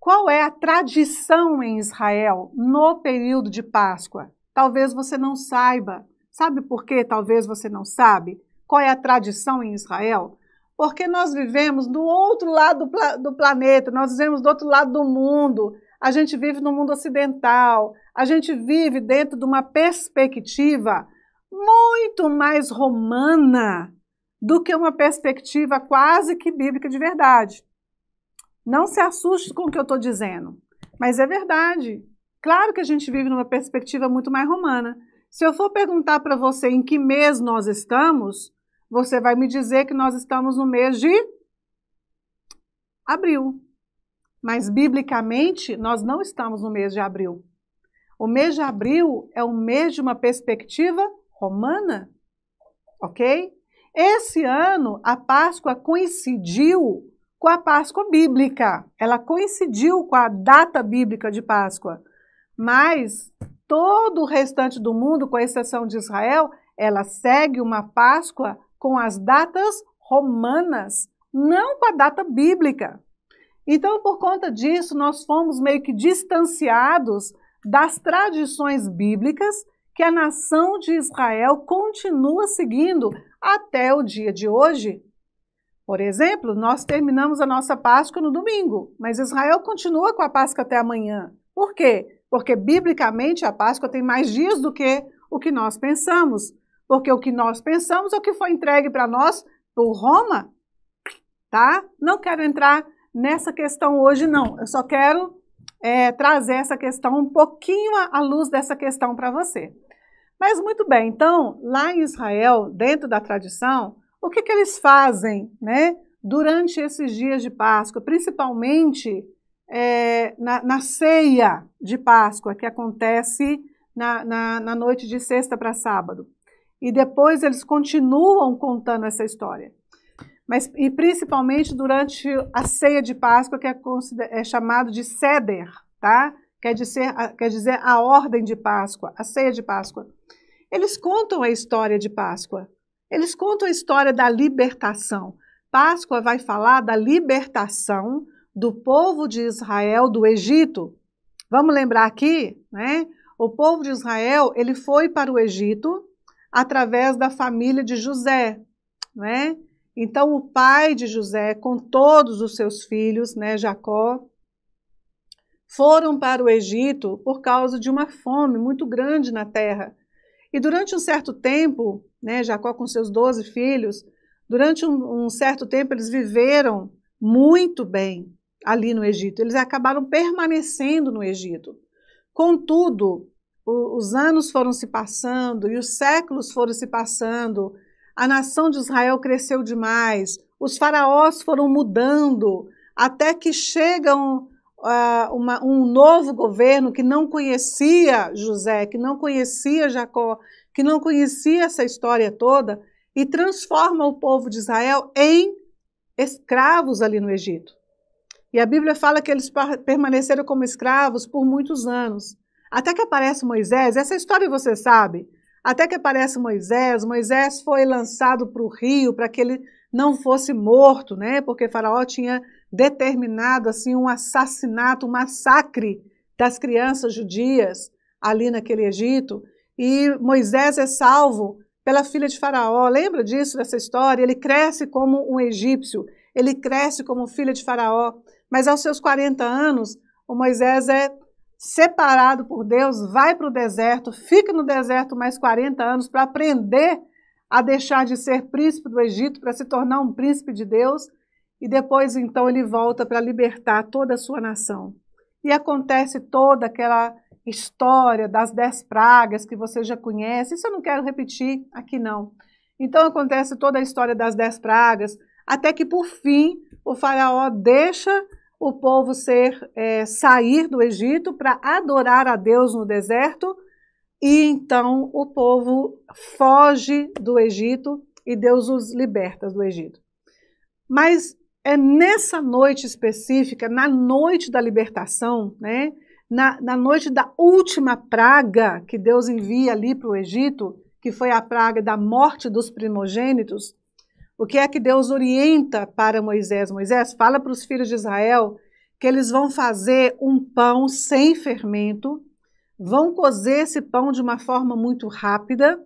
Qual é a tradição em Israel no período de Páscoa? Talvez você não saiba. Sabe por que talvez você não sabe? Qual é a tradição em Israel? Porque nós vivemos do outro lado do, pla do planeta, nós vivemos do outro lado do mundo, a gente vive no mundo ocidental, a gente vive dentro de uma perspectiva muito mais romana do que uma perspectiva quase que bíblica de verdade. Não se assuste com o que eu estou dizendo, mas é verdade. Claro que a gente vive numa perspectiva muito mais romana. Se eu for perguntar para você em que mês nós estamos, você vai me dizer que nós estamos no mês de abril. Mas, biblicamente, nós não estamos no mês de abril. O mês de abril é o mês de uma perspectiva romana, ok? Esse ano, a Páscoa coincidiu com a Páscoa bíblica. Ela coincidiu com a data bíblica de Páscoa. Mas todo o restante do mundo, com exceção de Israel, ela segue uma Páscoa com as datas romanas, não com a data bíblica. Então, por conta disso, nós fomos meio que distanciados das tradições bíblicas que a nação de Israel continua seguindo até o dia de hoje, por exemplo, nós terminamos a nossa Páscoa no domingo, mas Israel continua com a Páscoa até amanhã. Por quê? Porque biblicamente a Páscoa tem mais dias do que o que nós pensamos. Porque o que nós pensamos é o que foi entregue para nós por Roma. Tá? Não quero entrar nessa questão hoje, não. Eu só quero é, trazer essa questão um pouquinho à luz dessa questão para você. Mas muito bem, então, lá em Israel, dentro da tradição, o que, que eles fazem né, durante esses dias de Páscoa, principalmente é, na, na, ceia de Páscoa, que acontece na, na, na noite de sexta para sábado? E depois eles continuam contando essa história mas e principalmente durante a ceia de Páscoa, que é, é chamado de seder, tá? Quer dizer, quer dizer a ordem de Páscoa, a ceia de Páscoa. Eles contam a história de Páscoa. Eles contam a história da libertação. Páscoa vai falar da libertação do povo de Israel do Egito. Vamos lembrar aqui, né? O povo de Israel, ele foi para o Egito através da família de José, né? Então o pai de José com todos os seus filhos, né, Jacó, foram para o Egito por causa de uma fome muito grande na terra. E durante um certo tempo, né, Jacó com seus doze filhos, durante um, um certo tempo eles viveram muito bem ali no Egito. Eles acabaram permanecendo no Egito. Contudo, os anos foram se passando e os séculos foram se passando, a nação de Israel cresceu demais, os faraós foram mudando, até que chega um, uh, ah, uma, um novo governo que não conhecia José, que não conhecia Jacó, que não conhecia essa história toda, e transforma o povo de Israel em escravos ali no Egito. E a Bíblia fala que eles permaneceram como escravos por muitos anos. Até que aparece Moisés, essa história você sabe. Até que aparece Moisés, Moisés foi lançado para o rio para que ele não fosse morto, né? Porque Faraó tinha determinado assim um assassinato, um massacre das crianças judias ali naquele Egito e Moisés é salvo pela filha de Faraó. Lembra disso, dessa história? Ele cresce como um egípcio, ele cresce como filha de Faraó, mas aos seus 40 anos, o Moisés é separado por Deus, vai para o deserto, fica no deserto mais 40 anos para aprender a deixar de ser príncipe do Egito, para se tornar um príncipe de Deus, e depois então ele volta para libertar toda a sua nação. E acontece toda aquela história das dez pragas que você já conhece, isso eu não quero repetir aqui não. Então acontece toda a história das dez pragas, até que por fim o faraó deixa o povo ser é, sair do Egito para adorar a Deus no deserto e então o povo foge do Egito e Deus os liberta do Egito. Mas é nessa noite específica, na noite da libertação, né, na, na noite da última praga que Deus envia ali para o Egito, que foi a praga da morte dos primogênitos, o que é que Deus orienta para Moisés? Moisés fala para os filhos de Israel que eles vão fazer um pão sem fermento, vão cozer esse pão de uma forma muito rápida,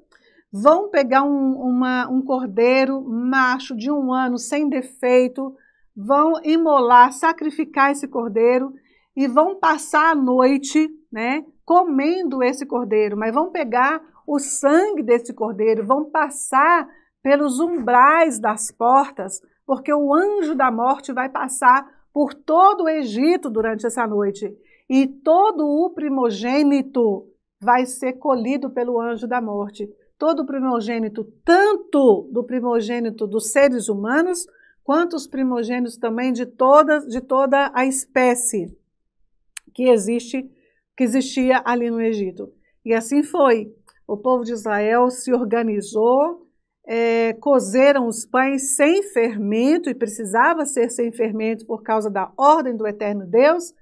vão pegar um, uma, um cordeiro macho de um ano sem defeito, vão imolar, sacrificar esse cordeiro e vão passar a noite, né, comendo esse cordeiro, mas vão pegar o sangue desse cordeiro, vão passar pelos umbrais das portas, porque o anjo da morte vai passar por todo o Egito durante essa noite, e todo o primogênito vai ser colhido pelo anjo da morte. Todo o primogênito, tanto do primogênito dos seres humanos, quanto os primogênitos também de toda, de toda a espécie que existe, que existia ali no Egito. E assim foi. O povo de Israel se organizou, é, cozeram os pães sem fermento, e precisava ser sem fermento por causa da ordem do Eterno Deus,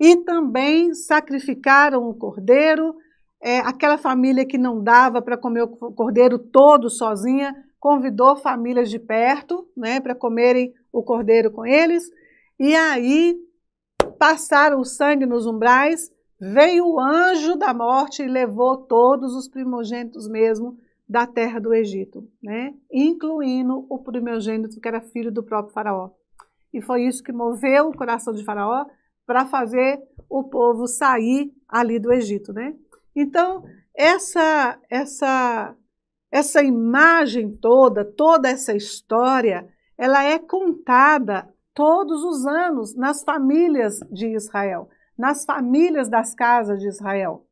e também sacrificaram o cordeiro. É, aquela família que não dava para comer o cordeiro todo sozinha, convidou famílias de perto né, para comerem o cordeiro com eles. E aí passaram o sangue nos umbrais, veio o anjo da morte e levou todos os primogênitos mesmo da terra do Egito, né? incluindo o primogênito que era filho do próprio faraó. E foi isso que moveu o coração de faraó para fazer o povo sair ali do Egito. Né? Então, essa, essa, essa imagem toda, toda essa história, ela é contada todos os anos nas famílias de Israel, nas famílias das casas de Israel.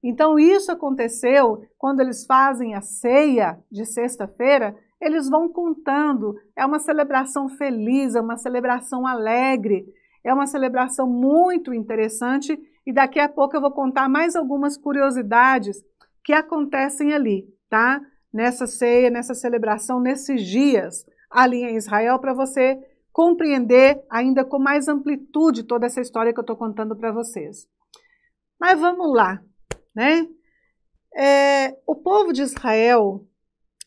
Então, isso aconteceu quando eles fazem a ceia de sexta-feira, eles vão contando. É uma celebração feliz, é uma celebração alegre, é uma celebração muito interessante. E daqui a pouco eu vou contar mais algumas curiosidades que acontecem ali, tá? Nessa ceia, nessa celebração, nesses dias ali em Israel, para você compreender ainda com mais amplitude toda essa história que eu estou contando para vocês. Mas vamos lá, né? É, o povo de Israel,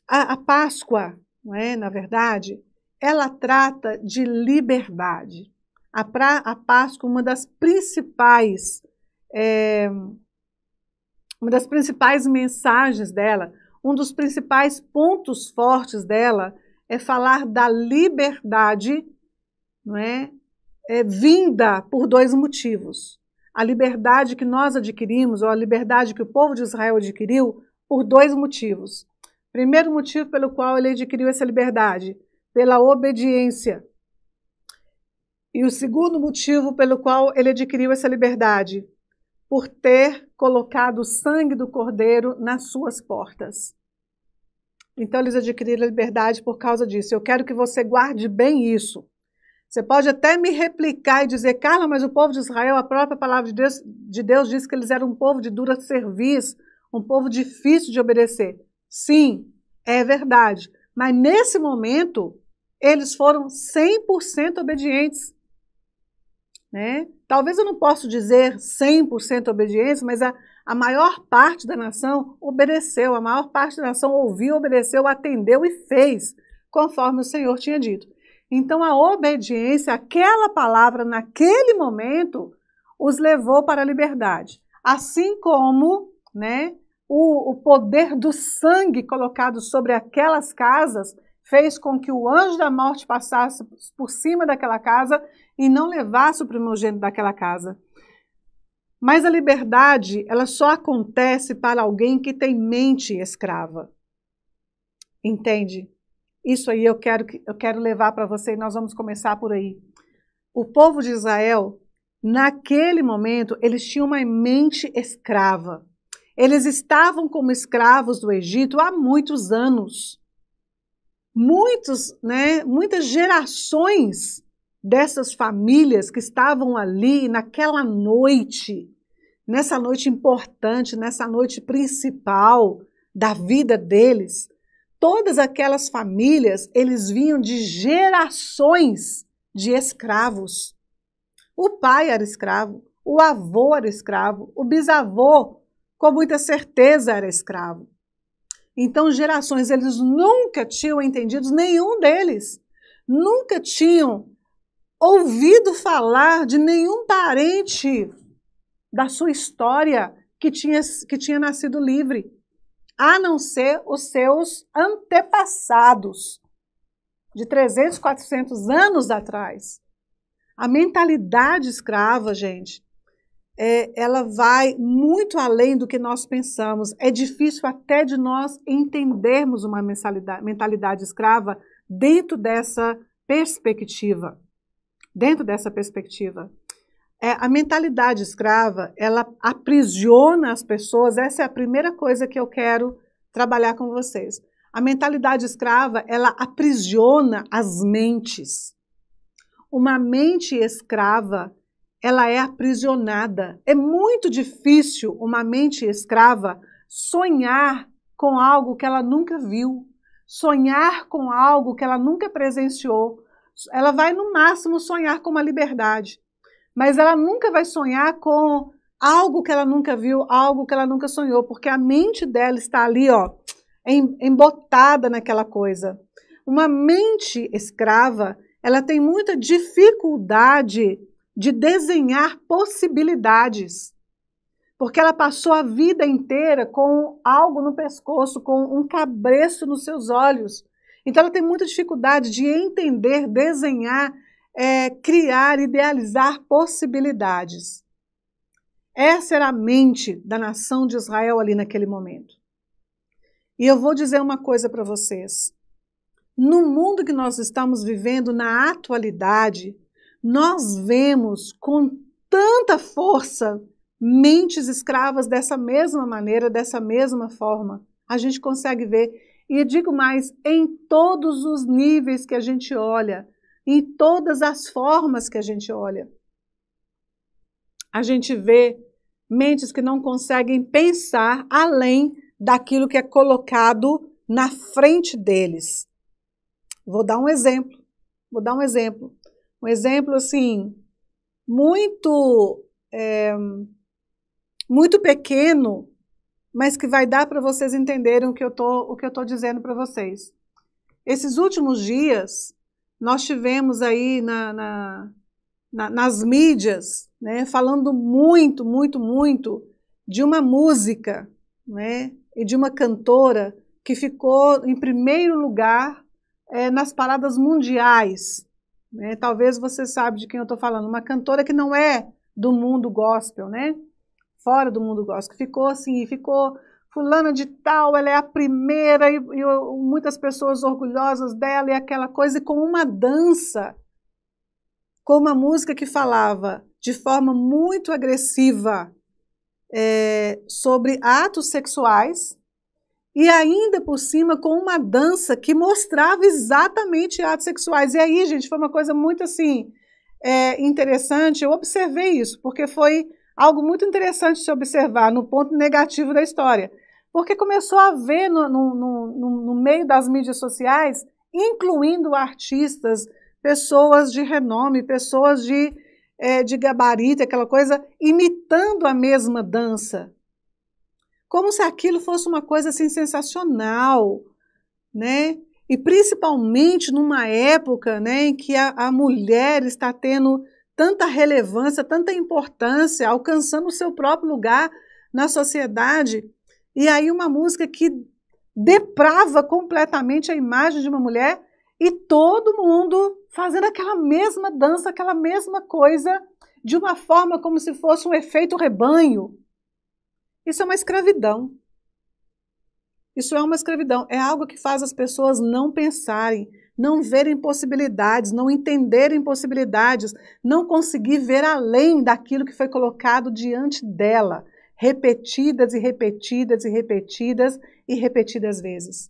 a, a Páscoa, não é, na verdade, ela trata de liberdade. A, pra, a Páscoa, uma das principais, é, uma das principais mensagens dela, um dos principais pontos fortes dela é falar da liberdade não é? é vinda por dois motivos. A liberdade que nós adquirimos, ou a liberdade que o povo de Israel adquiriu, por dois motivos. Primeiro motivo pelo qual ele adquiriu essa liberdade, pela obediência. E o segundo motivo pelo qual ele adquiriu essa liberdade, por ter colocado o sangue do cordeiro nas suas portas. Então eles adquiriram a liberdade por causa disso. Eu quero que você guarde bem isso. Você pode até me replicar e dizer, Carla, mas o povo de Israel, a própria palavra de Deus, de Deus diz que eles eram um povo de dura serviço, um povo difícil de obedecer. Sim, é verdade. Mas nesse momento, eles foram 100% obedientes. Né? Talvez eu não possa dizer 100% obediência, mas a, a maior parte da nação obedeceu, a maior parte da nação ouviu, obedeceu, atendeu e fez, conforme o Senhor tinha dito. Então, a obediência, aquela palavra naquele momento, os levou para a liberdade. Assim como né, o, o poder do sangue colocado sobre aquelas casas fez com que o anjo da morte passasse por cima daquela casa e não levasse o primogênito daquela casa. Mas a liberdade, ela só acontece para alguém que tem mente escrava. Entende? Isso aí eu quero, eu quero levar para você e nós vamos começar por aí. O povo de Israel, naquele momento, eles tinham uma mente escrava. Eles estavam como escravos do Egito há muitos anos. Muitos, né, muitas gerações dessas famílias que estavam ali naquela noite, nessa noite importante, nessa noite principal da vida deles, todas aquelas famílias, eles vinham de gerações de escravos. O pai era escravo, o avô era escravo, o bisavô, com muita certeza, era escravo. Então, gerações, eles nunca tinham entendido, nenhum deles, nunca tinham ouvido falar de nenhum parente da sua história que tinha, que tinha nascido livre a não ser os seus antepassados, de 300, 400 anos atrás. A mentalidade escrava, gente, é, ela vai muito além do que nós pensamos. É difícil até de nós entendermos uma mentalidade escrava dentro dessa perspectiva. Dentro dessa perspectiva. É, a mentalidade escrava, ela aprisiona as pessoas. Essa é a primeira coisa que eu quero trabalhar com vocês. A mentalidade escrava, ela aprisiona as mentes. Uma mente escrava, ela é aprisionada. É muito difícil uma mente escrava sonhar com algo que ela nunca viu, sonhar com algo que ela nunca presenciou. Ela vai, no máximo, sonhar com uma liberdade mas ela nunca vai sonhar com algo que ela nunca viu, algo que ela nunca sonhou, porque a mente dela está ali, ó, embotada naquela coisa. Uma mente escrava, ela tem muita dificuldade de desenhar possibilidades, porque ela passou a vida inteira com algo no pescoço, com um cabreço nos seus olhos. Então ela tem muita dificuldade de entender, desenhar é, criar, idealizar possibilidades. Essa era a mente da nação de Israel ali naquele momento. E eu vou dizer uma coisa para vocês. No mundo que nós estamos vivendo na atualidade, nós vemos com tanta força mentes escravas dessa mesma maneira, dessa mesma forma. A gente consegue ver. E digo mais, em todos os níveis que a gente olha, em todas as formas que a gente olha. A gente vê mentes que não conseguem pensar além daquilo que é colocado na frente deles. Vou dar um exemplo. Vou dar um exemplo. Um exemplo assim muito é, muito pequeno, mas que vai dar para vocês entenderem o que eu estou o que eu dizendo para vocês. Esses últimos dias nós tivemos aí na, na, na, nas mídias, né, falando muito, muito, muito de uma música, né, e de uma cantora que ficou em primeiro lugar é, nas paradas mundiais. Né? Talvez você sabe de quem eu estou falando, uma cantora que não é do mundo gospel, né? Fora do mundo gospel, ficou assim, ficou fulana de tal, ela é a primeira, e, e muitas pessoas orgulhosas dela e aquela coisa, e com uma dança, com uma música que falava de forma muito agressiva é, sobre atos sexuais, e ainda por cima com uma dança que mostrava exatamente atos sexuais. E aí, gente, foi uma coisa muito assim é, interessante. Eu observei isso, porque foi algo muito interessante se observar no ponto negativo da história porque começou a ver no, no, no, no meio das mídias sociais, incluindo artistas, pessoas de renome, pessoas de, é, de gabarito, aquela coisa, imitando a mesma dança. Como se aquilo fosse uma coisa assim sensacional, né? E principalmente numa época né, em que a, a mulher está tendo tanta relevância, tanta importância, alcançando o seu próprio lugar na sociedade, e aí uma música que deprava completamente a imagem de uma mulher e todo mundo fazendo aquela mesma dança, aquela mesma coisa, de uma forma como se fosse um efeito rebanho. Isso é uma escravidão. Isso é uma escravidão. É algo que faz as pessoas não pensarem, não verem possibilidades, não entenderem possibilidades, não conseguir ver além daquilo que foi colocado diante dela repetidas e repetidas e repetidas e repetidas vezes.